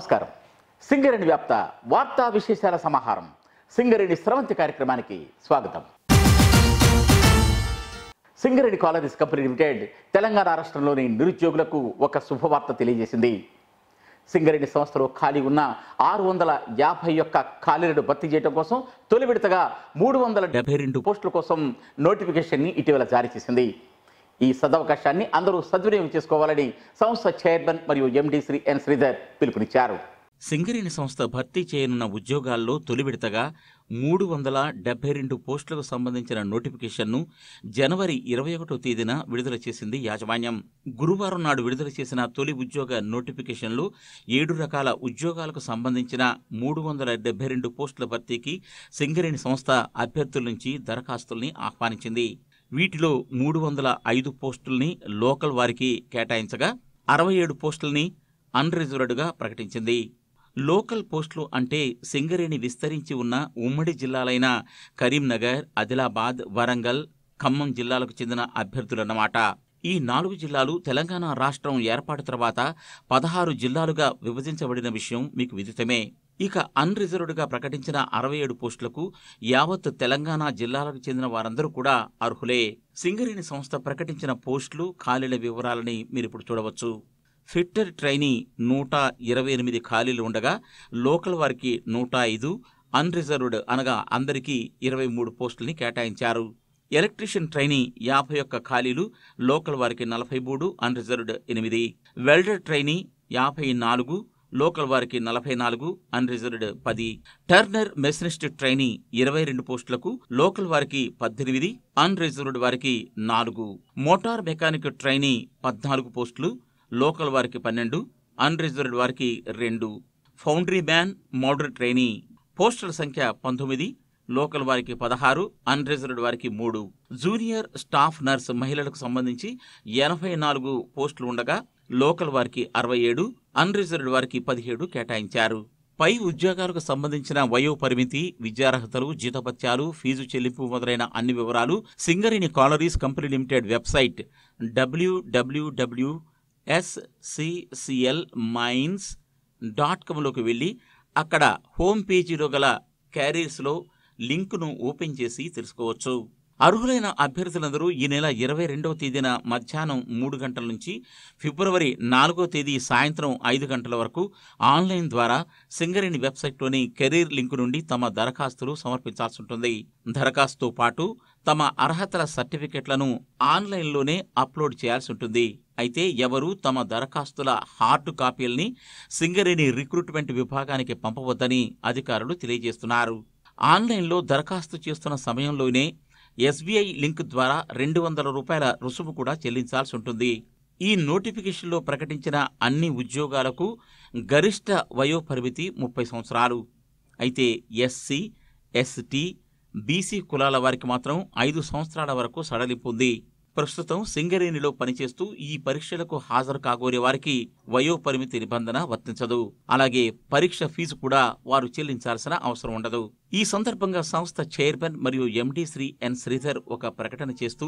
నమస్కారం సింగరేణి వ్యాప్త వార్తా విశేషాల సమాహారం సింగరేణి స్రవంతి కార్యక్రమానికి స్వాగతం Singareni collieries company limited Telangana రాష్ట్రంలోని నిరుద్యోగులకు ఒక శుభవార్త తెలియజేసింది సింగరేణి సంస్థలో ఖాళీ ఉన్న ఆరు వందల యాభై యొక్క ఖాళీలను భర్తీ చేయడం కోసం తొలి విడతగా మూడు వందల డెబ్బై రెండు పోస్టుల కోసం నోటిఫికేషన్ని ఇటీవల జారీ చేసింది ఈ సదవకాశాన్ని అందరూ సద్వినియోగం చేసుకోవాలని సంస్థ చైర్మన్ మరియు ఎండీ శ్రీ ఎన్ శ్రీధర్ పిలుపునిచ్చారు సింగరేణి సంస్థ భర్తీ చేయనున్న ఉద్యోగాల్లో తొలి విడతగా మూడు వందల డెబ్బై రెండు పోస్టులకు సంబంధించిన నోటిఫికేషన్ను జనవరి ఇరవై ఒకటో తేదీన విడుదల చేసింది యాజమాన్యం గురువారం నాడు విడుదల చేసిన తొలి ఉద్యోగ నోటిఫికేషన్లు ఏడు రకాల ఉద్యోగాలకు సంబంధించిన మూడు వందల డెబ్బై రెండు పోస్టుల భర్తీకి సింగరేణి సంస్థ అభ్యర్థుల నుంచి దరఖాస్తుల్ని ఆహ్వానించింది వీటిలో మూడు వందల ఐదు పోస్టుల్ని లోకల్ వారికి కేటాయించగా అరవై ఏడు పోస్టుల్ని అన్రిజర్వ్డ్గా ప్రకటించింది లోకల్ పోస్టులు అంటే సింగరేణి విస్తరించి ఉన్న ఉమ్మడి జిల్లాలైన కరీంనగర్ ఆదిలాబాద్ వరంగల్ ఖమ్మం జిల్లాలకు చెందిన అభ్యర్థులన్నమాట ఈ నాలుగు జిల్లాలు తెలంగాణ రాష్ట్రం ఏర్పాటు తర్వాత పదహారు జిల్లాలుగా విభజించబడిన విషయం మీకు విదితమే ఇక అన్రిజర్వ్డ్గా ప్రకటించిన అరవై ఏడు పోస్టులకు యావత్ తెలంగాణ జిల్లాలకు చెందిన వారందరూ కూడా అర్హులే సింగరేణి సంస్థ ప్రకటించిన పోస్టులు ఖాళీల వివరాలని మీరిప్పుడు చూడవచ్చు ఫిట్టర్ ట్రైనీ నూట ఇరవై ఎనిమిది ఖాళీలు ఉండగా లోకల్ వారికి నూట ఐదు అన్రిజర్వ్డ్ అనగా అందరికీ ఇరవై మూడు పోస్టుల్ని కేటాయించారు ఎలక్ట్రీషియన్ ట్రైనీ యాభై ఒక్క ఖాళీలు లోకల్ వారికి నలభై మూడు అన్రిజర్వ్డ్ ఎనిమిది వెల్డర్ ట్రైనీ యాభై నాలుగు లోకల్ వారికి నలభై నాలుగు అన్రిజర్వ్డ్ పది టర్నర్ మెషనిస్ట్ ట్రైనీ ఇరవై రెండు పోస్టులకు లోకల్ వారికి పద్దెనిమిది అన్రిజర్వ్డ్ వారికి నాలుగు మోటార్ మెకానిక్ ట్రైనీ పద్నాలుగు పోస్టులు లోకల్ వారికి పన్నెండు అన్రిజర్వ్డ్ వారికి రెండు ఫౌండరీ మ్యాన్ మోడర్ ట్రైనీ పోస్టుల సంఖ్య పంతొమ్మిది లోకల్ వారికి పదహారు అన్రిజర్వ్డ్ వారికి మూడు జూనియర్ స్టాఫ్ నర్స్ మహిళలకు సంబంధించి ఎనభై నాలుగు పోస్టులు ఉండగా లోకల్ వారికి అరవై ఏడు అన్రిజర్వ్డ్ వారికి పదిహేడు కేటాయించారు పై ఉద్యోగాలకు సంబంధించిన వయో పరిమితి విద్యార్హతలు జీతపత్యాలు ఫీజు చెల్లింపు మొదలైన అన్ని వివరాలు Singareni collieries company limited website డబ్ల్యూడబ్ల్యూడబ్ల్యూ ఎస్సిసిఎల్ మైన్స్ డాట్ కంలోకి వెళ్ళి అక్కడ హోమ్ పేజీలో గల క్యారీర్స్లో లింకును ఓపెన్ చేసి తెలుసుకోవచ్చు అర్హులైన అభ్యర్థులందరూ ఈ నెల ఇరవై రెండవ తేదీన మధ్యాహ్నం మూడు గంటల నుంచి ఫిబ్రవరి నాలుగో తేదీ సాయంత్రం ఐదు గంటల వరకు ఆన్లైన్ ద్వారా సింగరేణి వెబ్సైట్లోని కెరీర్ లింకు నుండి తమ దరఖాస్తులు సమర్పించాల్సి ఉంటుంది దరఖాస్తుతో పాటు తమ అర్హతల సర్టిఫికెట్లను ఆన్లైన్లోనే అప్లోడ్ చేయాల్సి ఉంటుంది అయితే ఎవరు తమ దరఖాస్తుల హార్డ్ కాపీల్ని సింగరేణి రిక్రూట్మెంట్ విభాగానికి పంపవద్దని అధికారులు తెలియజేస్తున్నారు ఆన్లైన్లో దరఖాస్తు చేస్తున్న సమయంలోనే ఎస్బీఐ లింక్ ద్వారా రెండు వందల రూపాయల రుసుము కూడా చెల్లించాల్సి ఉంటుంది ఈ నోటిఫికేషన్లో ప్రకటించిన అన్ని ఉద్యోగాలకు గరిష్ట వయోపరిమితి ముప్పై సంవత్సరాలు అయితే ఎస్సీ ఎస్టీ బీసీ కులాల వారికి మాత్రం ఐదు సంవత్సరాల వరకు సడలింపు ఉంది ప్రస్తుతం సింగరేణిలో పనిచేస్తూ ఈ పరీక్షలకు హాజరు కాగోరే వారికి వయోపరిమితి నిబంధన వర్తించదు అలాగే పరీక్ష ఫీజు కూడా వారు చెల్లించాల్సిన అవసరం ఉండదు ఈ సందర్భంగా సంస్థ చైర్మన్ మరియు ఎండీ శ్రీ ఎన్ శ్రీధర్ ఒక ప్రకటన చేస్తూ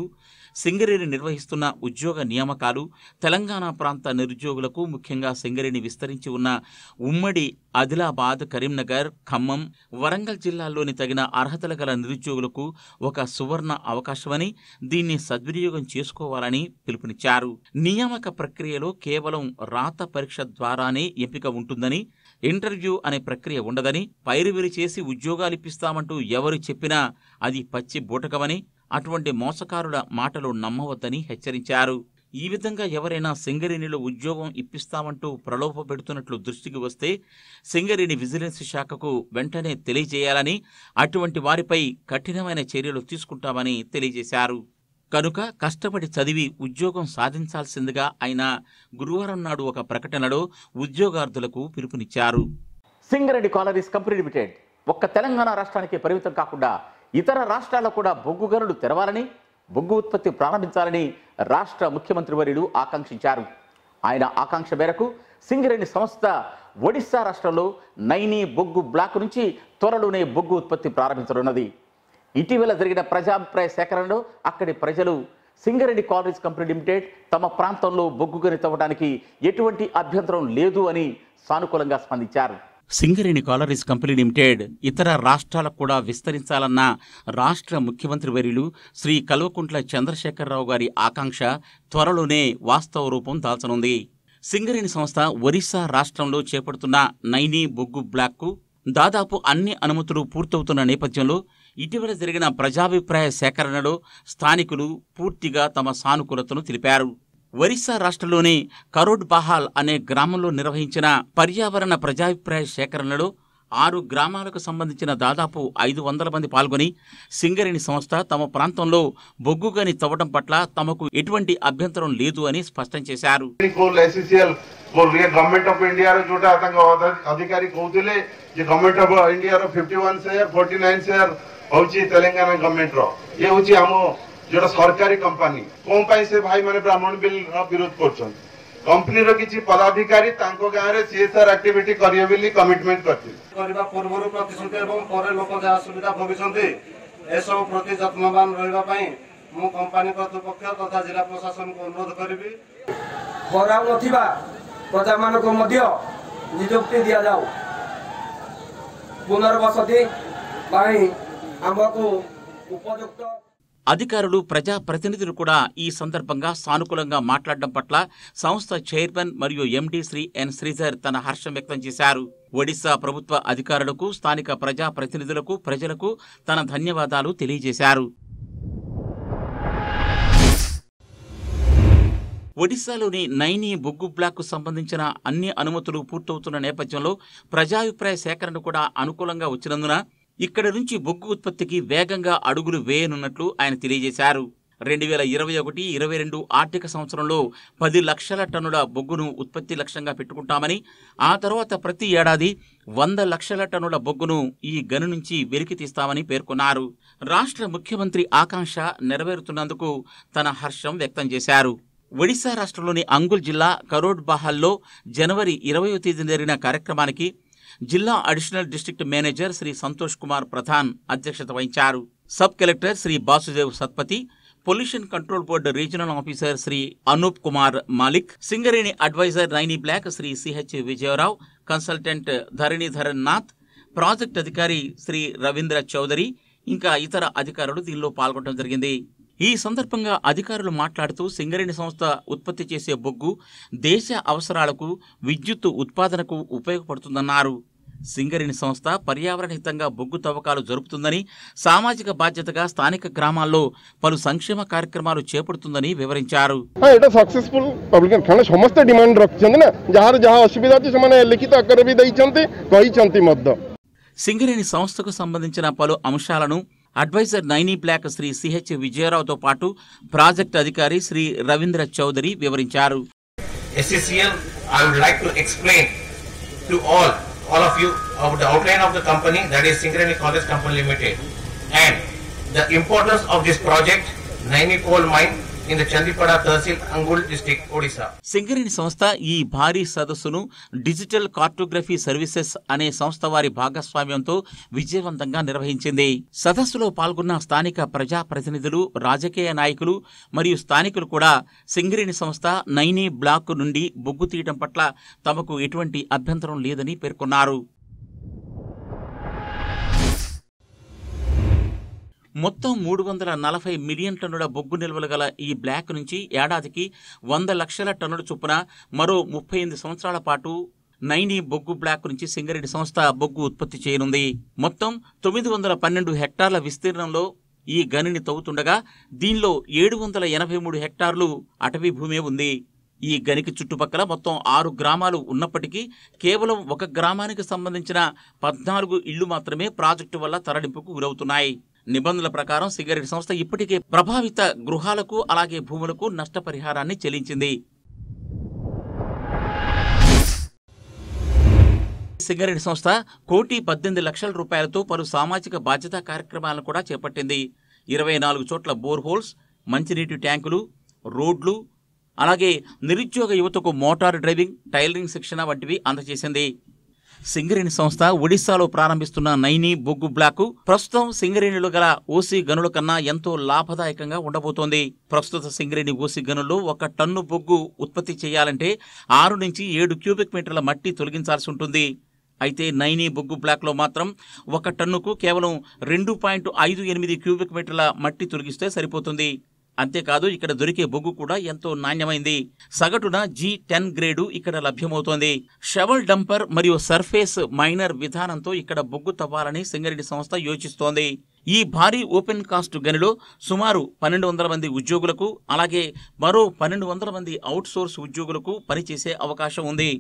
సింగరేణి నిర్వహిస్తున్న ఉద్యోగ నియామకాలు తెలంగాణ ప్రాంత నిరుద్యోగులకు ముఖ్యంగా సింగరేణి విస్తరించి ఉన్న ఉమ్మడి ఆదిలాబాద్ కరీంనగర్ ఖమ్మం వరంగల్ జిల్లాల్లోని తగిన అర్హతలు గల నిరుద్యోగులకు ఒక సువర్ణ అవకాశమని దీన్ని సద్వినియోగం చేసుకోవాలని పిలుపునిచ్చారు నియామక ప్రక్రియలో కేవలం రాత పరీక్ష ద్వారానే ఎంపిక ఉంటుందని ఇంటర్వ్యూ అనే ప్రక్రియ ఉండదని పైరువిరి చేసి ఉద్యోగాలు ఇప్పిస్తామంటూ ఎవరు చెప్పినా అది పచ్చి బూటకమని అటువంటి మోసకారుల మాటలు నమ్మవద్దని హెచ్చరించారు ఈ విధంగా ఎవరైనా సింగరేణిలో ఉద్యోగం ఇప్పిస్తామంటూ ప్రలోభ పెడుతున్నట్లు దృష్టికి వస్తే సింగరేణి విజిలెన్స్ శాఖకు వెంటనే తెలియజేయాలని అటువంటి వారిపై కఠినమైన చర్యలు తీసుకుంటామని తెలియజేశారు కనుక కష్టపడి చదివి ఉద్యోగం సాధించాల్సిందిగా ఆయన గురువారం నాడు ఒక ప్రకటనలో ఉద్యోగార్థులకు పిలుపునిచ్చారు సింగరెడ్డి కాలరీస్ కంపెనీ లిమిటెడ్ ఒక్క తెలంగాణ రాష్ట్రానికి పరిమితం కాకుండా ఇతర రాష్ట్రాల్లో కూడా బొగ్గు గనులు తెరవాలని బొగ్గు ఉత్పత్తి ప్రారంభించాలని రాష్ట్ర ముఖ్యమంత్రి వర్యుడు ఆకాంక్షించారు ఆయన ఆకాంక్ష మేరకు సింగరెడ్డి సంస్థ ఒడిశా రాష్ట్రంలో నైని బొగ్గు బ్లాక్ నుంచి త్వరలోనే బొగ్గు ఉత్పత్తి ప్రారంభించనున్నది ఇటీవల జరిగిన ప్రజాభిప్రాయ సేకరణలో అక్కడి ప్రజలు సింగరేణి కాలరీస్ కంపెనీ లిమిటెడ్ తమ ప్రాంతంలో బొగ్గుగని తవ్వడానికి ఎటువంటి అభ్యంతరం లేదు అని సానుకూలంగా స్పందించారు సింగరేణి కాలరీస్ కంపెనీ లిమిటెడ్ ఇతర రాష్ట్రాలకు కూడా విస్తరించాలన్న రాష్ట్ర ముఖ్యమంత్రి వర్యులు శ్రీ కల్వకుంట్ల చంద్రశేఖరరావు గారి ఆకాంక్ష త్వరలోనే వాస్తవ రూపం దాల్చనుంది సింగరేణి సంస్థ ఒరిస్సా రాష్ట్రంలో చేపడుతున్న నైనీ బొగ్గు బ్లాక్కు దాదాపు అన్ని అనుమతులు పూర్తవుతున్న నేపథ్యంలో ఇటీవల జరిగిన ప్రజాభిప్రాయ సేకరణలో స్థానికులు పూర్తిగా తమ సానుకూలతను తెలిపారు ఒరిస్సా రాష్ట్రంలోని కరోడ్ బహాల్ అనే గ్రామంలో నిర్వహించిన పర్యావరణ ప్రజాభిప్రాయ సేకరణలో ఆరు గ్రామాలకు సంబంధించిన దాదాపు ఐదు వందల మంది పాల్గొని సింగరేణి సంస్థ తమ ప్రాంతంలో బొగ్గుగని తవ్వడం పట్ల తమకు ఎటువంటి అభ్యంతరం లేదు అని స్పష్టం చేశారు గవర్నమెంట్ ఆఫ్ ఇండియా అధికారి కౌతులే government of India fifty one forty nine हूँ तेलेंगाना गवर्नमेंट रे आम जोटा सरकारी कंपानी कौन पर से भाई मैंने ब्राह्मण बिल विरोध कर कंपनी किसी पदाधिकारी गाँव में सीएसआर आक्टिविटी करेंगे बोली कमिटमेंट पूर्व प्रतिश्रुति लोक जहाँ सुविधा भोगि प्रति जत्नवान रही मु कंपानी कर्तृपक्ष जिला प्रशासन को अनुरोध करी हराऊ ना मान को दि जाऊ पुनर्वसती అధికారులు ప్రజా ప్రతినిధులు కూడా ఈ సందర్భంగా సానుకూలంగా మాట్లాడడం పట్ల సంస్థ చైర్మన్ మరియు ఎండీ శ్రీ ఎన్ శ్రీధర్ తన హర్షం వ్యక్తం చేశారు ఒడిశా ప్రభుత్వ అధికారులకు స్థానిక ప్రజా ప్రతినిధులకు ప్రజలకు తన ధన్యవాదాలు తెలియజేశారు ఒడిశాలోని నైని బొగ్గు బ్లాక్కు సంబంధించిన అన్ని అనుమతులు పూర్తవుతున్న నేపథ్యంలో ప్రజాభిప్రాయ సేకరణ కూడా అనుకూలంగా వచ్చినందున ఇక్కడ నుంచి బొగ్గు ఉత్పత్తికి వేగంగా అడుగులు వేయనున్నట్లు ఆయన తెలియజేశారు రెండు వేల ఇరవై ఒకటి ఇరవై రెండు ఆర్థిక సంవత్సరంలో పది లక్షల టన్నుల బొగ్గును ఉత్పత్తి లక్ష్యంగా పెట్టుకుంటామని ఆ తర్వాత ప్రతి ఏడాది వంద లక్షల టన్నుల బొగ్గును ఈ గను నుంచి వెలికి తీస్తామని పేర్కొన్నారు రాష్ట్ర ముఖ్యమంత్రి ఆకాంక్ష నెరవేరుతున్నందుకు తన హర్షం వ్యక్తం చేశారు ఒడిశా రాష్ట్రంలోని అంగుల్ జిల్లా కరోడ్ బహాల్లో జనవరి ఇరవయో తేదీన జరిగిన కార్యక్రమానికి జిల్లా additional district manager Shri Santosh Kumar Pradhan అధ్యక్షత వహించారు sub collector Shri Basudev Satpathy pollution control board regional officer Shri Anup Kumar Malik Singareni advisor Naini block Shri Ch Vijayarao consultant Dharanidharan Nath project అధికారి శ్రీ రవీంద్ర చౌదరి ఇంకా ఇతర అధికారులు దీనిలో పాల్గొనడం జరిగింది ఈ సందర్భంగా అధికారులు మాట్లాడుతూ సింగరేణి సంస్థ ఉత్పత్తి చేసే బొగ్గు దేశ అవసరాలకు విద్యుత్ ఉత్పాదనకు ఉపయోగపడుతుందన్నారు సింగరేణి సంస్థ పర్యావరణ హితంగా బొగ్గు తవ్వకాలు జరుపుతుందని సామాజిక బాధ్యతగా స్థానిక గ్రామాల్లో పలు సంక్షేమ కార్యక్రమాలు చేపడుతుందని వివరించారు సక్సెస్ఫుల్ సింగరేణి సంస్థకు సంబంధించిన పలు అంశాలను అడ్వైజర్ నైనీ బ్లాక్ శ్రీ సిహెచ్ విజయరావుతో పాటు ప్రాజెక్ట్ అధికారి శ్రీ రవీంద్ర చౌదరి వివరించారు SCCL, I would like to explain all of you of the outline of the company that is Singareni College Company Limited and the importance of this project Naini coal mine Singareni సంస్థ ఈ భారీ సదస్సును digital cartography services అనే సంస్థ వారి భాగస్వామ్యంతో విజయవంతంగా నిర్వహించింది సదస్సులో పాల్గొన్న స్థానిక ప్రజా ప్రతినిధులు రాజకీయ నాయకులు మరియు స్థానికులు కూడా సింగరేణి సంస్థ నైనీ బ్లాక్ నుండి బొగ్గు తీయడం పట్ల తమకు ఎటువంటి అభ్యంతరం లేదని పేర్కొన్నారు మొత్తం మూడు వందల నలభై మిలియన్ టన్నుల బొగ్గు నిల్వలు గల ఈ బ్లాక్ నుంచి ఏడాదికి వంద లక్షల టన్నుల చొప్పున మరో ముప్పై ఎనిమిది సంవత్సరాల పాటు నైని బొగ్గు బ్లాక్ నుంచి సింగరెడ్డి సంస్థ బొగ్గు ఉత్పత్తి చేయనుంది మొత్తం తొమ్మిది వందల పన్నెండు హెక్టార్ల విస్తీర్ణంలో ఈ గనిని తవ్వుతుండగా దీనిలో ఏడు వందల ఎనభై మూడు హెక్టార్లు అటవీ భూమే ఉంది ఈ గనికి చుట్టుపక్కల మొత్తం ఆరు గ్రామాలు ఉన్నప్పటికీ కేవలం ఒక గ్రామానికి సంబంధించిన పద్నాలుగు ఇళ్లు మాత్రమే ప్రాజెక్టు వల్ల తరలింపుకు గురవుతున్నాయి నిబంధనల ప్రకారం సిగరెట్ సంస్థ ఇప్పటికే ప్రభావిత గృహాలకు అలాగే భూములకు నష్టపరిహారాన్ని చెల్లించింది సిగరెట్ సంస్థ కోటి పద్దెనిమిది లక్షల రూపాయలతో పలు సామాజిక బాధ్యతా కార్యక్రమాలను కూడా చేపట్టింది ఇరవై నాలుగు చోట్ల బోర్హోల్స్ మంచినీటి ట్యాంకులు రోడ్లు అలాగే నిరుద్యోగ యువతకు మోటార్ డ్రైవింగ్ టైలరింగ్ శిక్షణ వంటివి అందజేసింది సింగరేణి సంస్థ ఒడిశాలో ప్రారంభిస్తున్న నైని బొగ్గు బ్లాక్ ప్రస్తుతం సింగరేణిలు గల ఓసీ గనుల కన్నా ఎంతో లాభదాయకంగా ఉండబోతోంది ప్రస్తుత సింగరేణి ఓసీ గనుల్లో ఒక టన్ను బొగ్గు ఉత్పత్తి చేయాలంటే ఆరు నుంచి ఏడు క్యూబిక్ మీటర్ల మట్టి తొలగించాల్సి ఉంటుంది అయితే నైని బొగ్గు బ్లాక్లో మాత్రం ఒక టన్నుకు కేవలం రెండు పాయింట్ ఐదు ఎనిమిది క్యూబిక్ మీటర్ల మట్టి తొలగిస్తే సరిపోతుంది అంతేకాదు ఇక్కడ దొరికే బొగ్గు కూడా ఎంతో నాణ్యమైంది సగటున జీ టెన్ గ్రేడు ఇక్కడ లభ్యమవుతోంది షవల్ డంపర్ మరియు సర్ఫేస్ మైనర్ విధానంతో ఇక్కడ బొగ్గు తవ్వాలని సింగరెడ్డి సంస్థ యోచిస్తోంది ఈ భారీ ఓపెన్ కాస్ట్ గనిలో సుమారు పన్నెండు వందల మంది ఉద్యోగులకు అలాగే మరో పన్నెండు వందల మంది అవుట్సోర్స్ ఉద్యోగులకు పనిచేసే అవకాశం ఉంది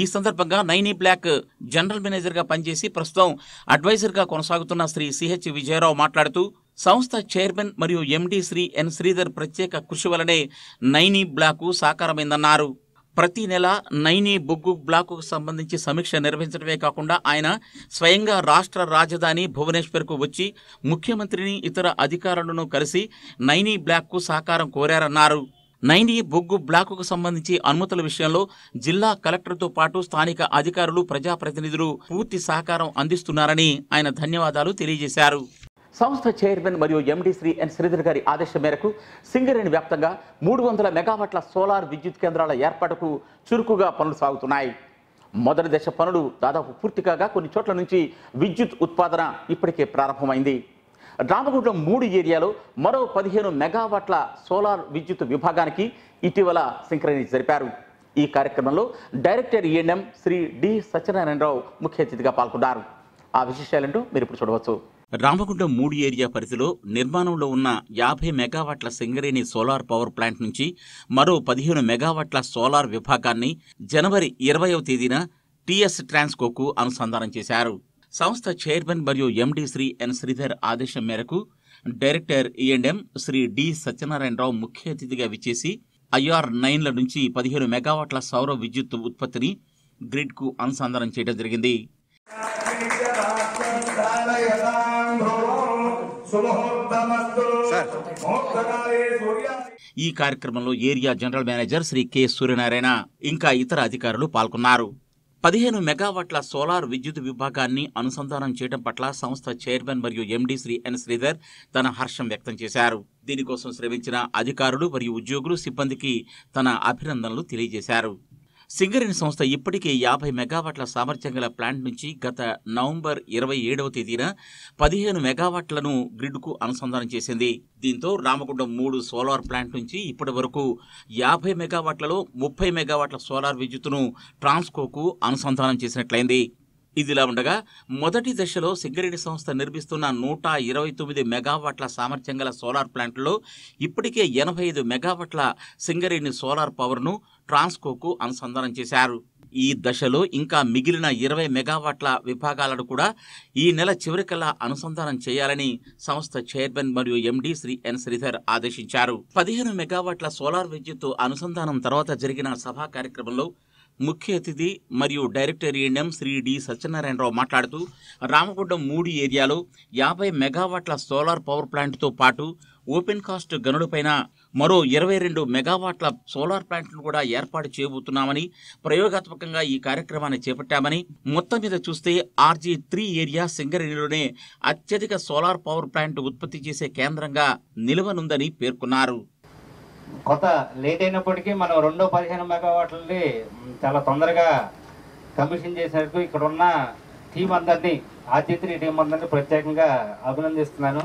ఈ సందర్భంగా నైనీ బ్లాక్ జనరల్ మేనేజర్గా పనిచేసి ప్రస్తుతం అడ్వైజర్గా కొనసాగుతున్న శ్రీ సిహెచ్ విజయరావు మాట్లాడుతూ సంస్థ చైర్మన్ మరియు ఎండి శ్రీ ఎన్ శ్రీధర్ ప్రత్యేక కృషి వలనే నైనీ బ్లాకు సాకారమైందన్నారు ప్రతి నెల నైని బొగ్గు బ్లాకు సంబంధించి సమీక్ష నిర్వహించడమే కాకుండా ఆయన స్వయంగా రాష్ట్ర రాజధాని భువనేశ్వర్కు వచ్చి ముఖ్యమంత్రిని ఇతర అధికారులను కలిసి నైని బ్లాక్కు సహకారం కోరారన్నారు నైని బొగ్గు బ్లాకుకు సంబంధించి అనుమతుల విషయంలో జిల్లా కలెక్టర్తో పాటు స్థానిక అధికారులు ప్రజాప్రతినిధులు పూర్తి సహకారం అందిస్తున్నారని ఆయన ధన్యవాదాలు తెలియజేశారు సంస్థ చైర్మన్ మరియు ఎండి శ్రీ ఎన్ శ్రీధర్ గారి ఆదేశం మేరకు సింగరేణి వ్యాప్తంగా మూడు వందల మెగావాట్ల సోలార్ విద్యుత్ కేంద్రాల ఏర్పాటుకు చురుకుగా పనులు సాగుతున్నాయి మొదటి దశ పనులు దాదాపు పూర్తి కాగా కొన్ని చోట్ల నుంచి విద్యుత్ ఉత్పాదన ఇప్పటికే ప్రారంభమైంది రామగుండం మూడు ఏరియాలో మరో పదిహేను మెగావాట్ల సోలార్ విద్యుత్ విభాగానికి ఇటీవల సింక్రనీ జరిపారు ఈ కార్యక్రమంలో director ENM e Shri D Satyanarayanarao ముఖ్య అతిథిగా పాల్గొన్నారు ఆ విశేషాలంటూ మీరు ఇప్పుడు చూడవచ్చు రామగుండం మూడు ఏరియా పరిధిలో నిర్మాణంలో ఉన్న యాభై మెగావాట్ల సింగరేణి సోలార్ పవర్ ప్లాంట్ నుంచి మరో పదిహేను మెగావాట్ల సోలార్ విభాగాన్ని జనవరి ఇరవయవ తేదీన టీఎస్ ట్రాన్స్కోకు అనుసంధానం చేశారు సంస్థ చైర్మన్ మరియు ఎండి శ్రీ ఎన్ శ్రీధర్ ఆదేశం మేరకు director E and M e Shri D Satyanarayanarao ముఖ్య అతిథిగా విచ్చేసి ఐఆర్ నైన్ల నుంచి పదిహేను మెగావాట్ల సౌర విద్యుత్ ఉత్పత్తిని గ్రిడ్కు అనుసంధానం చేయడం జరిగింది ఈ కార్యక్రమంలో area general manager Shri K Suryanarayana ఇంకా ఇతర అధికారులు పాల్గొన్నారు పదిహేను మెగావాట్ల సోలార్ విద్యుత్ విభాగాన్ని అనుసంధానం చేయడం పట్ల సంస్థ చైర్మన్ మరియు ఎండీ శ్రీ ఎన్ శ్రీధర్ తన హర్షం వ్యక్తం చేశారు దీనికోసం శ్రమించిన అధికారులు మరియు ఉద్యోగులు సిబ్బందికి తన అభినందనలు తెలియజేశారు సింగరేణి సంస్థ ఇప్పటికే యాభై మెగావాట్ల సామర్థ్యం గల ప్లాంట్ నుంచి గత నవంబర్ ఇరవై ఏడవ తేదీన పదిహేను మెగావాట్లను గ్రిడ్కు అనుసంధానం చేసింది దీంతో రామగుండం మూడు సోలార్ ప్లాంట్ నుంచి ఇప్పటి వరకు యాభై మెగావాట్లలో ముప్పై మెగావాట్ల సోలార్ విద్యుత్తును ట్రాన్స్కోకు అనుసంధానం చేసినట్లయింది ఇదిలా ఉండగా మొదటి దశలో సింగరేణి సంస్థ నిర్మిస్తున్న నూట ఇరవై తొమ్మిది మెగావాట్ల సామర్థ్యం గల సోలార్ ప్లాంట్లో ఇప్పటికే ఎనభై ఐదు మెగావాట్ల సింగరేణి సోలార్ పవర్ను ట్రాన్స్కోకు అనుసంధానం చేశారు ఈ దశలో ఇంకా మిగిలిన ఇరవై మెగావాట్ల విభాగాలను కూడా ఈ నెల చివరికల్లా అనుసంధానం చేయాలని సంస్థ చైర్మన్ మరియు ఎండీ శ్రీ ఎన్ శ్రీధర్ ఆదేశించారు పదిహేను మెగావాట్ల సోలార్ విద్యుత్ అనుసంధానం తర్వాత జరిగిన సభా కార్యక్రమంలో ముఖ్య అతిథి మరియు డైరెక్టర్ ఈఎన్ఎం శ్రీ డి సత్యనారాయణరావు మాట్లాడుతూ రామగుడ్డం మూడు ఏరియాలో యాభై మెగావాట్ల సోలార్ పవర్ ప్లాంట్తో పాటు ఓపెన్ కాస్ట్ గనులపైన మరో ఇరవై రెండు మెగావాట్ల సోలార్ ప్లాంట్లు కూడా ఏర్పాటు చేయబోతున్నామని ప్రయోగాత్మకంగా ఈ కార్యక్రమాన్ని చేపట్టామని మొత్తం మీద చూస్తే ఆర్జీ త్రీ ఏరియా సింగరేణిలోనే అత్యధిక సోలార్ పవర్ ప్లాంట్ ఉత్పత్తి చేసే కేంద్రంగా నిలవనుందని పేర్కొన్నారు కొత్త లేట్ అయినప్పటికీ మనం రెండో పదిహేను మెగావాట్లని చాలా తొందరగా కమిషన్ చేసినట్టు ఇక్కడ ఉన్న టీం అందరినీ ఆదిత్రి టీం అందరినీ ప్రత్యేకంగా అభినందిస్తున్నాను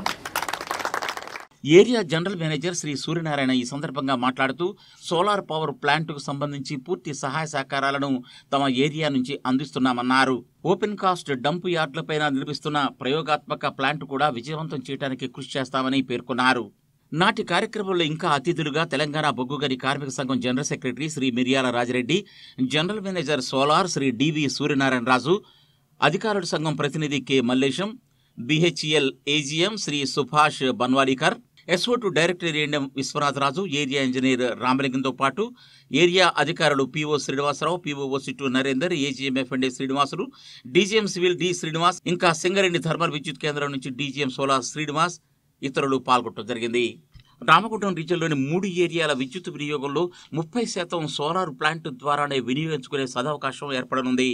area general manager Shri Suryanarayana ఈ సందర్భంగా మాట్లాడుతూ సోలార్ పవర్ ప్లాంట్కు సంబంధించి పూర్తి సహాయ సహకారాలను తమ ఏరియా నుంచి అందిస్తున్నామన్నారు ఓపెన్ కాస్ట్ డంప్ యార్డులపైన నిర్మిస్తున్న ప్రయోగాత్మక ప్లాంట్ కూడా విజయవంతం చేయడానికి కృషి చేస్తామని పేర్కొన్నారు నాటి కార్యక్రమంలో ఇంకా అతిథులుగా తెలంగాణ బొగ్గుగని కార్మిక సంఘం general secretary Shri Miryala Rajareddy general manager solar Shri DV Suryanarayana Raju అధికారుల సంఘం ప్రతినిధి K Mallesham BHEL AGM Shri Subhash Banwalikar SO to director AMM Vishwanatharaju area engineer రామలింగంతో పాటు ఏరియా అధికారులు PO Srinivasarao PO Sittu Narender AGMF and Srinivasulu DGM civil D Srinivas ఇంకా సింగరేణి థర్మల్ విద్యుత్ కేంద్రం నుంచి డీజీఎం సోలార్ శ్రీనివాస్ ఇతరులు పాల్గొనడం జరిగింది రామగుండం రీజియన్లోని మూడు ఏరియాల విద్యుత్ వినియోగంలో ముప్పై శాతం సోలార్ ప్లాంట్ ద్వారానే వినియోగించుకునే సదవకాశం ఏర్పడనుంది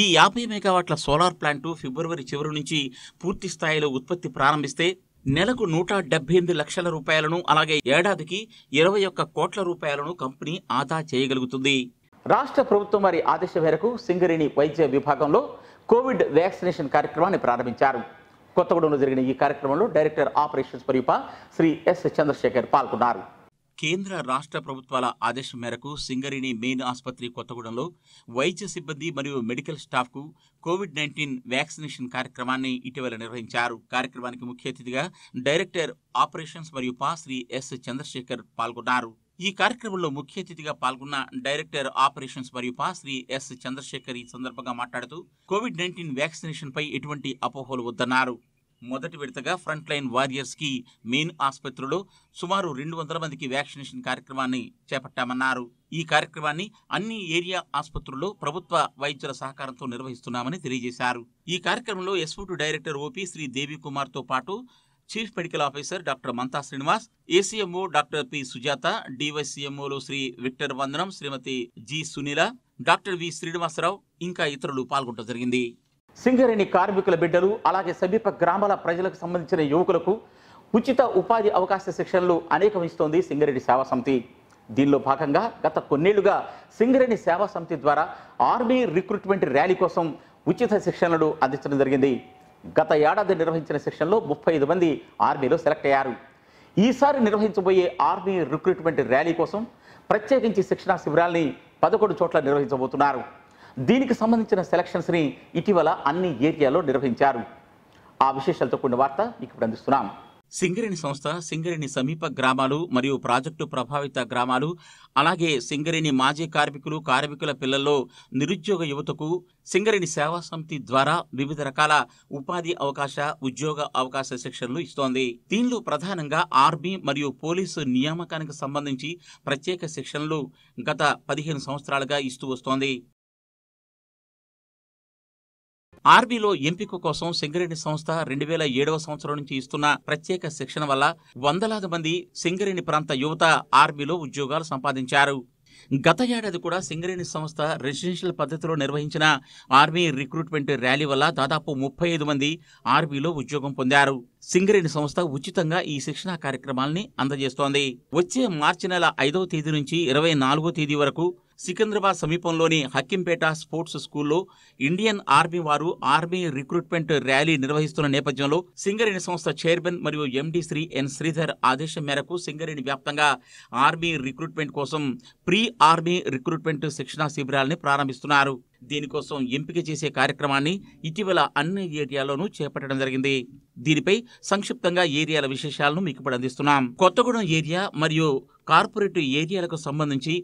ఈ యాభై మెగావాట్ల సోలార్ ప్లాంటు ఫిబ్రవరి చివరి నుంచి పూర్తి స్థాయిలో ఉత్పత్తి ప్రారంభిస్తే నెలకు నూట డెబ్బై ఎనిమిది లక్షల రూపాయలను అలాగే ఏడాదికి ఇరవై ఒక్క కోట్ల రూపాయలను కంపెనీ ఆదా చేయగలుగుతుంది రాష్ట్ర ప్రభుత్వం వారి ఆదేశం మేరకు సింగరేణి వైద్య విభాగంలో కోవిడ్ వ్యాక్సినేషన్ కార్యక్రమాన్ని ప్రారంభించారు కొత్తగూడెంలో జరిగిన ఈ కార్యక్రమంలో డైరెక్టర్ ఆపరేషన్స్ పరీప శ్రీ ఎస్ చంద్రశేఖర్ పాల్గొన్నారు కేంద్ర రాష్ట్ర ప్రభుత్వాల ఆదేశం మేరకు సింగరేణి మెయిన్ ఆసుపత్రి కొత్తగూడెంలో వైద్య సిబ్బంది మరియు మెడికల్ స్టాఫ్కు కోవిడ్ నైన్టీన్ వ్యాక్సినేషన్ కార్యక్రమాన్ని ఇటీవల నిర్వహించారు కార్యక్రమానికి ముఖ్య అతిథిగా డైరెక్టర్ ఆపరేషన్స్ మరియు పా శ్రీ ఎస్ చంద్రశేఖర్ పాల్గొన్నారు ఈ కార్యక్రమంలో ముఖ్య అతిథిగా పాల్గొన్న డైరెక్టర్ ఆపరేషన్స్ మరియు పా శ్రీ ఎస్ చంద్రశేఖర్ ఈ సందర్భంగా మాట్లాడుతూ కోవిడ్ నైన్టీన్ వ్యాక్సినేషన్ పై ఎటువంటి అపోహలు వద్దన్నారు మొదటి విడతగా ఫ్రంట్ లైన్ వారియర్స్ కి మెయిన్ ఆసుపత్రిలో సుమారు రెండు వందల మందికి వ్యాక్సినేషన్ కార్యక్రమాన్ని చేపట్టామన్నారు ఈ కార్యక్రమాన్ని అన్ని ఏరియా ఆసుపత్రుల్లో ప్రభుత్వ వైద్యుల సహకారంతో నిర్వహిస్తున్నామని తెలియజేశారు ఈ కార్యక్రమంలో SO to director OP Shri Devi కుమార్తో పాటు chief medical officer doctor Mantha Srinivas ACMO doctor P Sujatha డివైసీఎంఓలు శ్రీ విక్టర్ వందనం శ్రీమతి జి సునీల డాక్టర్ వి శ్రీనివాసరావు ఇంకా ఇతరులు పాల్గొనడం జరిగింది సింగరేణి కార్మికుల బిడ్డలు అలాగే సమీప గ్రామాల ప్రజలకు సంబంధించిన యువకులకు ఉచిత ఉపాధి అవకాశ శిక్షణలు అనేకం ఇస్తోంది సింగరేణి సేవా సమితి దీనిలో భాగంగా గత కొన్నేళ్లుగా సింగరేణి సేవా సమితి ద్వారా ఆర్మీ రిక్రూట్మెంట్ ర్యాలీ కోసం ఉచిత శిక్షణలు అందించడం జరిగింది గత ఏడాది నిర్వహించిన సెషన్లో ముప్పై ఐదు మంది ఆర్మీలో సెలెక్ట్ అయ్యారు ఈసారి నిర్వహించబోయే ఆర్మీ రిక్రూట్మెంట్ ర్యాలీ కోసం ప్రత్యేకించి శిక్షణా శిబిరాల్ని పదకొండు చోట్ల నిర్వహించబోతున్నారు దీనికి సంబంధించిన సెలక్షన్స్ని ఇటీవల అన్ని ఏరియాలో నిర్వహించారు ఆ విశేషాలతో కూడిన వార్త ఇక్కడ ఇప్పుడు అందిస్తున్నాం సింగరేణి సంస్థ సింగరేణి సమీప గ్రామాలు మరియు ప్రాజెక్టు ప్రభావిత గ్రామాలు అలాగే సింగరేణి మాజీ కార్మికులు కార్మికుల పిల్లల్లో నిరుద్యోగ యువతకు సింగరేణి సేవా సమితి ద్వారా వివిధ రకాల ఉపాధి అవకాశ ఉద్యోగ అవకాశ శిక్షణలు ఇస్తోంది దీనిలో ప్రధానంగా ఆర్మీ మరియు పోలీసు నియామకానికి సంబంధించి ప్రత్యేక శిక్షణలు గత పదిహేను సంవత్సరాలుగా ఇస్తూ వస్తోంది ఆర్మీలో ఎంపిక కోసం సింగరేణి సంస్థ రెండు వేల ఏడవ సంవత్సరం నుంచి ఇస్తున్న ప్రత్యేక శిక్షణ వల్ల వందలాది మంది సింగరేణి ప్రాంత యువత ఆర్మీలో ఉద్యోగాలు సంపాదించారు గత ఏడాది కూడా సింగరేణి సంస్థ రెసిడెన్షియల్ పద్ధతిలో నిర్వహించిన ఆర్మీ రిక్రూట్మెంట్ ర్యాలీ వల్ల దాదాపు ముప్పై ఐదు మంది ఆర్మీలో ఉద్యోగం పొందారు సింగరేణి సంస్థ ఉచితంగా ఈ శిక్షణా కార్యక్రమాల్ని అందజేస్తోంది వచ్చే మార్చి నెల ఐదవ తేదీ నుంచి ఇరవై నాలుగో తేదీ వరకు సికింద్రాబాద్ సమీపంలోని హక్కింపేట స్పోర్ట్స్ స్కూల్లో ఇండియన్ ఆర్మీ వారు ఆర్మీ రిక్రూట్మెంట్ ర్యాలీ నిర్వహిస్తున్న నేపథ్యంలో సింగరేణి సంస్థ చైర్మన్ మరియు ఎండీ శ్రీ ఎన్ శ్రీధర్ ఆదేశం మేరకు సింగరేణి వ్యాప్తంగా ఆర్మీ రిక్రూట్మెంట్ కోసం ప్రీ ఆర్మీ రిక్రూట్మెంట్ శిక్షణా శిబిరాలని ప్రారంభిస్తున్నారు దీనికోసం ఎంపిక చేసే కార్యక్రమాన్ని ఇటీవల అన్ని ఏరియాలోనూ చేపట్టడం జరిగింది దీనిపై సంక్షిప్తంగా ఏరియాల విశేషాలను మీకు ఇప్పుడు అందిస్తున్నాం కొత్తగూడెం ఏరియా మరియు కార్పొరేట్ ఏరియాలకు సంబంధించి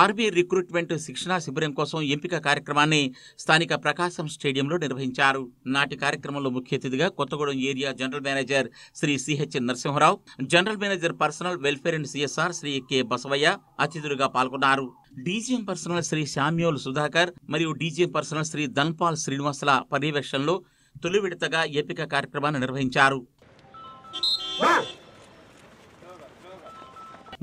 ఆర్మీ రిక్రూట్మెంట్ శిక్షణా శిబిరం కోసం ఎంపిక కార్యక్రమాన్ని స్థానిక ప్రకాశం స్టేడియంలో నిర్వహించారు నాటి కార్యక్రమంలో ముఖ్య అతిథిగా Kothagudem area general manager Shri Ch Narasimharao general manager personnel welfare and CSR Shri K Basavaiah అతిథులుగా పాల్గొన్నారు DGM personnel Shri Samuel Sudhakar మరియు డీజీఎం పర్సనల్ శ్రీ ధన్పాల్ శ్రీనివాసుల పర్యవేక్షణలో తొలి విడతగా ఎంపిక కార్యక్రమాన్ని నిర్వహించారు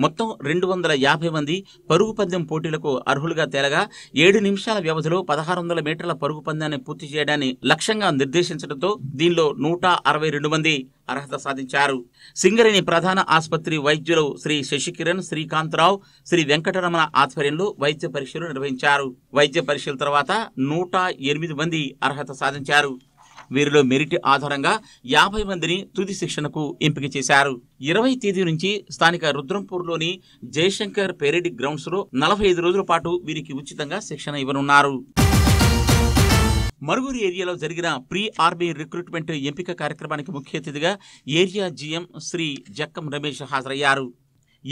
మొత్తం రెండు వందల యాభై మంది పరుగు పందెం పోటీలకు అర్హులుగా తేలగా ఏడు నిమిషాల వ్యవధిలో పదహారు వందల మీటర్ల పరుగు పందాన్ని పూర్తి చేయడాన్ని లక్ష్యంగా నిర్దేశించడంతో దీనిలో నూట అరవై రెండు మంది అర్హత సాధించారు సింగరేణి ప్రధాన ఆసుపత్రి వైద్యులు శ్రీ శశికిరణ్ శ్రీకాంతరావు శ్రీ వెంకటరమణ ఆధ్వర్యంలో వైద్య పరీక్షలు నిర్వహించారు వైద్య పరీక్షల తర్వాత నూట ఎనిమిది మంది అర్హత సాధించారు వీరిలో మెరిట్ ఆధారంగా యాభై మందిని తుది శిక్షణకు ఎంపిక చేశారు ఇరవై తేదీ నుంచి స్థానిక రుద్రంపూర్లోని జయశంకర్ పెరేడ్ గ్రౌండ్స్లో నలభై ఐదు రోజుల పాటు వీరికి ఉచితంగా శిక్షణ ఇవ్వనున్నారు మరుగురు ఏరియాలో జరిగిన ప్రీ ఆర్మీ రిక్రూట్మెంట్ ఎంపిక కార్యక్రమానికి ముఖ్య అతిథిగా ఏరియా జీఎం శ్రీ జక్కం రమేష్ హాజరయ్యారు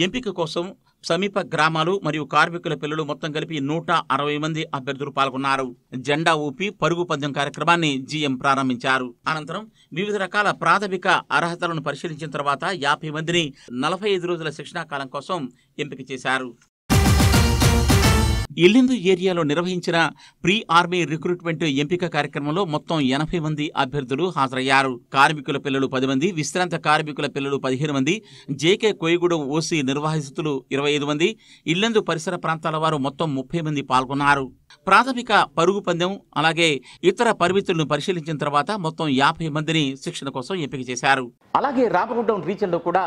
ఎంపిక కోసం సమీప గ్రామాలు మరియు కార్మికుల పిల్లలు మొత్తం కలిపి నూట అరవై మంది అభ్యర్థులు పాల్గొన్నారు జెండా ఊపి పరుగు పందెం కార్యక్రమాన్ని జీఎం ప్రారంభించారు అనంతరం వివిధ రకాల ప్రాథమిక అర్హతలను పరిశీలించిన తర్వాత యాభై మందిని నలభై ఐదు రోజుల శిక్షణా కాలం కోసం ఎంపిక చేశారు ఇల్లిందు ఏరియాలో నిర్వహించిన ప్రీ ఆర్మీ రిక్రూట్మెంట్ ఎంపిక కార్యక్రమంలో మొత్తం ఎనభై మంది అభ్యర్థులు హాజరయ్యారు కార్మికుల పిల్లలు పది మంది విశ్రాంత కార్మికుల పిల్లలు పదిహేను మంది జేకే కొయ్యగూడెం ఓసీ నిర్వాహితులు ఇరవై ఐదు మంది ఇల్లెందు పరిసర ప్రాంతాల వారు మొత్తం ముప్పై మంది పాల్గొన్నారు ప్రాథమిక పరుగు పందెం అలాగే ఇతర పరిమితులను పరిశీలించిన తర్వాత మొత్తం యాభై మందిని శిక్షణ కోసం ఎంపిక చేశారు అలాగే రామగుండం లో కూడా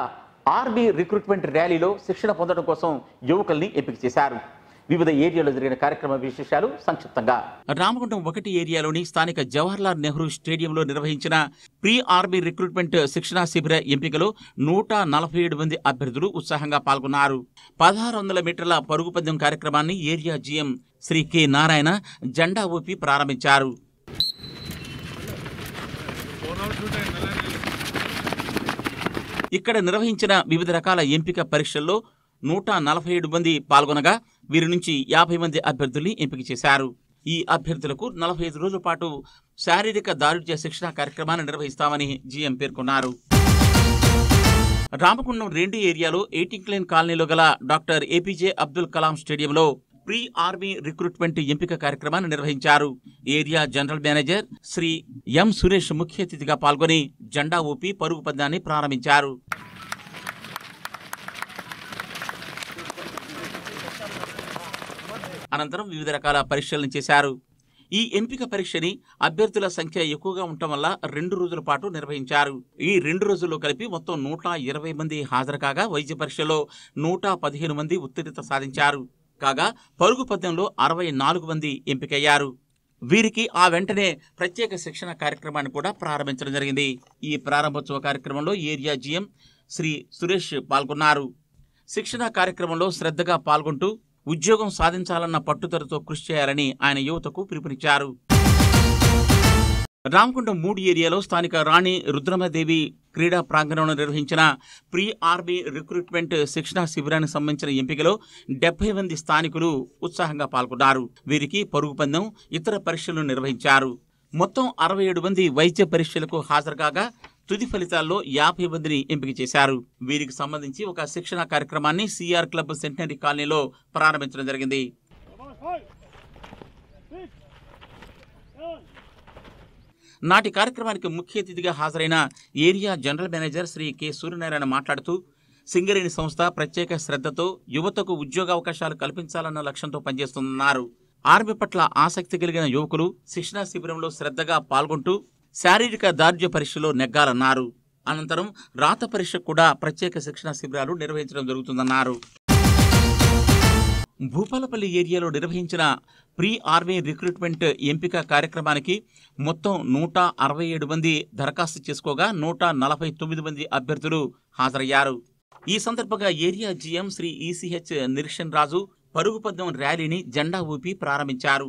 ఆర్మీ రిక్రూట్మెంట్ ర్యాలీలో శిక్షణ పొందడం కోసం యువకుల్ని ఎంపిక చేశారు వివిధ ఏరియాలో జరిగిన కార్యక్రమ విశేషాలు సంక్షిప్తంగా రామగుండం ఒకటి ఏరియాలోని స్థానిక జవహర్లాల్ నెహ్రూ స్టేడియంలో నిర్వహించిన ప్రీ ఆర్మీ రిక్రూట్మెంట్ శిక్షణా శిబిర ఎంపికలో నూట నలభై ఏడు మంది అభ్యర్థులు ఉత్సాహంగా పాల్గొన్నారు పదహారు వందల మీటర్ల పరుగు పద్యం కార్యక్రమాన్ని ఏరియా జీఎం శ్రీ కె నారాయణ జెండా ఊపి ప్రారంభించారు ఇక్కడ నిర్వహించిన వివిధ రకాల ఎంపిక పరీక్షల్లో నూట నలభై ఏడు మంది పాల్గొనగా వీరి నుంచి యాభై మంది అభ్యర్థుల్ని ఎంపిక చేశారు ఈ అభ్యర్థులకు నలభై ఐదు రోజుల పాటు శారీరక దారుద్య శిక్షణ కార్యక్రమాన్ని నిర్వహిస్తామని జీఎం పేర్కొన్నారు రామకుండం రెండు ఏరియాలో ఎయిటింగ్ క్లైన్ కాలనీలో గల డాక్టర్ ఏపీజే అబ్దుల్ కలాం స్టేడియంలో ప్రీ ఆర్మీ రిక్రూట్మెంట్ ఎంపిక కార్యక్రమాన్ని నిర్వహించారు area general manager Shri M Suresh ముఖ్య అతిథిగా పాల్గొని జెండా ఊపి పరుగు పందాన్ని ప్రారంభించారు అనంతరం వివిధ రకాల పరీక్షలను చేశారు ఈ ఎంపిక పరీక్షని అభ్యర్థుల సంఖ్య ఎక్కువగా ఉండటం వల్ల రెండు రోజుల పాటు నిర్వహించారు ఈ రెండు రోజుల్లో కలిపి మొత్తం నూట ఇరవై మంది హాజరు కాగా వైద్య పరీక్షలో నూట పదిహేను మంది ఉత్తీర్ణత సాధించారు కాగా పరుగు పద్యంలో అరవై నాలుగు మంది ఎంపికయ్యారు వీరికి ఆ వెంటనే ప్రత్యేక శిక్షణ కార్యక్రమాన్ని కూడా ప్రారంభించడం జరిగింది ఈ ప్రారంభోత్సవ కార్యక్రమంలో ఏరియా జీఎం శ్రీ సురేష్ పాల్గొన్నారు శిక్షణ కార్యక్రమంలో శ్రద్ధగా పాల్గొంటూ ఉద్యోగం సాధించాలన్న పట్టుదలతో కృషి చేయాలని ఆయన యువతకు పిలుపునిచ్చారు రామకుండం మూడు ఏరియాలో స్థానిక రాణి రుద్రమదేవి క్రీడా ప్రాంగణంలో నిర్వహించిన ప్రీ ఆర్మీ రిక్రూట్మెంట్ శిక్షణా శిబిరానికి సంబంధించిన ఎంపికలో డెబ్బై మంది స్థానికులు ఉత్సాహంగా పాల్గొన్నారు వీరికి పరుగు పందెం ఇతర పరీక్షలను నిర్వహించారు మొత్తం అరవై ఏడు మంది వైద్య పరీక్షలకు హాజరుకాగా తుది ఫలితాల్లో యాభై మందిని ఎంపిక చేశారు వీరికి సంబంధించి ఒక శిక్షణ కార్యక్రమాన్ని సిఆర్ క్లబ్ సెంటనరీ కాలనీలో ప్రారంభించడం జరిగింది నాటి కార్యక్రమానికి ముఖ్య అతిథిగా హాజరైన area general manager Shri K Suryanarayana మాట్లాడుతూ సింగరేణి సంస్థ ప్రత్యేక శ్రద్ధతో యువతకు ఉద్యోగ అవకాశాలు కల్పించాలన్న లక్ష్యంతో పనిచేస్తున్నారు ఆర్మీ పట్ల ఆసక్తి కలిగిన యువకులు శిక్షణా శిబిరంలో శ్రద్ధగా పాల్గొంటూ శారీరక దార్ఢ్య పరీక్షలో నెగ్గాలన్నారు అనంతరం రాత పరీక్ష కూడా ప్రత్యేక శిక్షణ శిబిరాలు నిర్వహించడం జరుగుతుందన్నారు భూపాలపల్లి ఏరియాలో నిర్వహించిన ప్రీ ఆర్మీ రిక్రూట్మెంట్ ఎంపిక కార్యక్రమానికి మొత్తం నూట అరవై ఏడు మంది దరఖాస్తు చేసుకోగా నూట నలభై తొమ్మిది మంది అభ్యర్థులు హాజరయ్యారు ఈ సందర్భంగా ఏరియా జీఎం శ్రీ ఈసీహెచ్ నిరీక్షన్ రాజు పరుగు పందెం ర్యాలీని జెండా ఊపి ప్రారంభించారు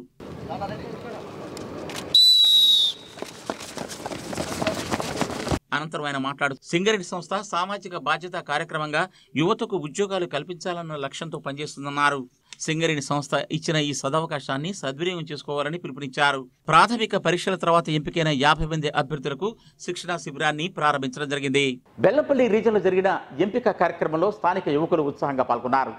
అనంతరం ఆయన మాట్లాడుతూ సింగరేణి సంస్థ సామాజిక బాధ్యత కార్యక్రమంగా యువతకు ఉద్యోగాలు కల్పించాలన్న లక్ష్యంతో పనిచేస్తుందన్నారు సింగరేణి సంస్థ ఇచ్చిన ఈ సదవకాశాన్ని సద్వినియోగం చేసుకోవాలని పిలుపునిచ్చారు ప్రాథమిక పరీక్షల తర్వాత ఎంపికైన యాభై మంది అభ్యర్థులకు శిక్షణ శిబిరాన్ని ప్రారంభించడం జరిగింది బెల్లపల్లి రీజన్లో జరిగిన ఎంపిక కార్యక్రమంలో స్థానిక యువకులు ఉత్సాహంగా పాల్గొన్నారు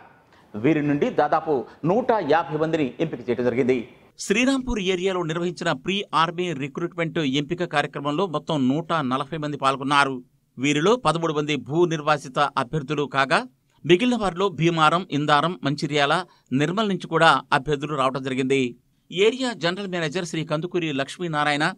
వీరి నుండి దాదాపు నూట యాభై మందిని ఎంపిక చేయడం జరిగింది శ్రీరాంపూర్ ఏరియాలో నిర్వహించిన ప్రీ ఆర్మీ రిక్రూట్మెంట్ ఎంపిక కార్యక్రమంలో మొత్తం నూట నలభై మంది పాల్గొన్నారు వీరిలో పదమూడు మంది భూ నిర్వాసిత అభ్యర్థులు కాగా మిగిలిన వారిలో భీమారం ఇందారం మంచిర్యాల నిర్మల్ నుంచి కూడా అభ్యర్థులు రావడం జరిగింది area general manager Shri Kandukuri Lakshminarayana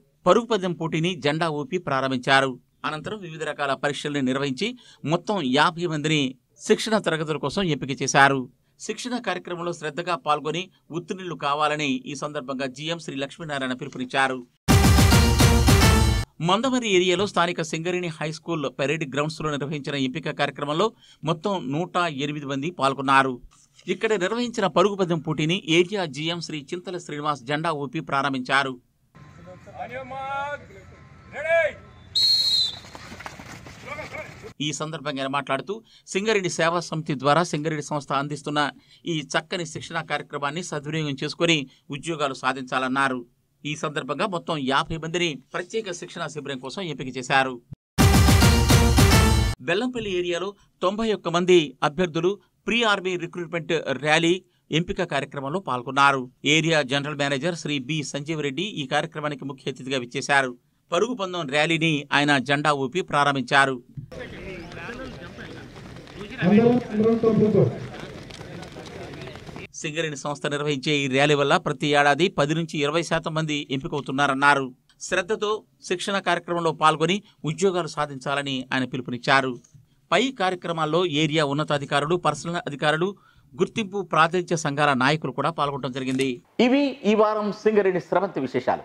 పద్యం పోటీని జెండా ఊపి ప్రారంభించారు అనంతరం వివిధ రకాల పరీక్షల్ని నిర్వహించి మొత్తం యాభై మందిని శిక్షణ తరగతుల కోసం ఎంపిక చేశారు శిక్షణ కార్యక్రమంలో శ్రద్ధగా పాల్గొని ఉత్తీర్ణులు కావాలని ఈ సందర్భంగా జీఎం శ్రీ లక్ష్మీనారాయణ పిలుపునిచ్చారు మందవరి ఏరియాలో స్థానిక సింగరేణి హై స్కూల్ పెరేడ్ గ్రౌండ్స్లో నిర్వహించిన ఎంపిక కార్యక్రమంలో మొత్తం నూట ఎనిమిది మంది పాల్గొన్నారు ఇక్కడ నిర్వహించిన పరుగు పద్యం పోటీని ఏరియా జీఎం శ్రీ చింతల శ్రీనివాస్ జెండా ఊపి ప్రారంభించారు ఈ సందర్భంగా మాట్లాడుతూ సింగరెడ్డి సేవా సమితి ద్వారా సింగరెడ్డి సంస్థ అందిస్తున్న ఈ చక్కని శిక్షణ కార్యక్రమాన్ని సద్వినియోగం చేసుకుని ఉద్యోగాలు సాధించాలన్నారు ఈ సందర్భంగా మొత్తం యాభై మందిని ప్రత్యేక శిక్షణ శిబిరం కోసం ఎంపిక చేశారు బెల్లంపల్లి ఏరియాలో తొంభై ఒక్క మంది అభ్యర్థులు ప్రీ ఆర్మీ రిక్రూట్మెంట్ ర్యాలీ ఎంపిక కార్యక్రమంలో పాల్గొన్నారు area general manager Shri B Sanjeev Reddy ఈ కార్యక్రమానికి ముఖ్య అతిథిగా విచ్చేశారు పరుగు పందం ర్యాలీని ఆయన జెండా ఊపి ప్రారంభించారు సింగరేణి సంస్థ నిర్వహించే ఈ ర్యాలీ వల్ల ప్రతి ఏడాది పది నుంచి ఇరవై శాతం మంది ఎంపికవుతున్నారన్నారు శ్రద్ధతో శిక్షణ కార్యక్రమంలో పాల్గొని ఉద్యోగాలు సాధించాలని ఆయన పిలుపునిచ్చారు పై కార్యక్రమాల్లో ఏరియా ఉన్నతాధికారులు పర్సనల్ అధికారులు గుర్తింపు ప్రాతినిధ్య సంఘాల నాయకులు కూడా పాల్గొనడం జరిగింది ఇవి ఈ వారం సింగరేణి స్రవంతి విశేషాలు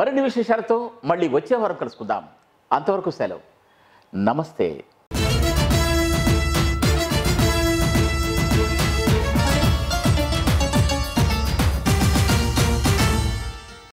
మరిన్ని విశేషాలతో మళ్ళీ వచ్చే వారం కలుసుకుందాం అంతవరకు సెలవు నమస్తే